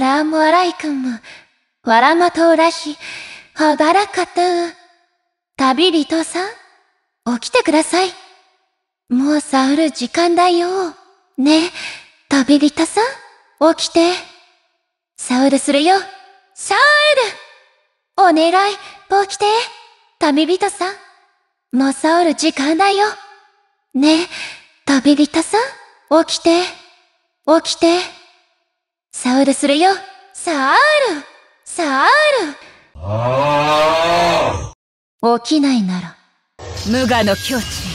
らあもあらいくんも、わらまとうらひ、はがらかたう。旅人さん、起きてください。もう触る時間だよ。ね、旅人さん、起きて。触るするよ。触るお願い、起きて。旅人さん、もう触る時間だよ。ね、旅人さん、起きて。起きて。サするよサールサール起きないなら無我の境地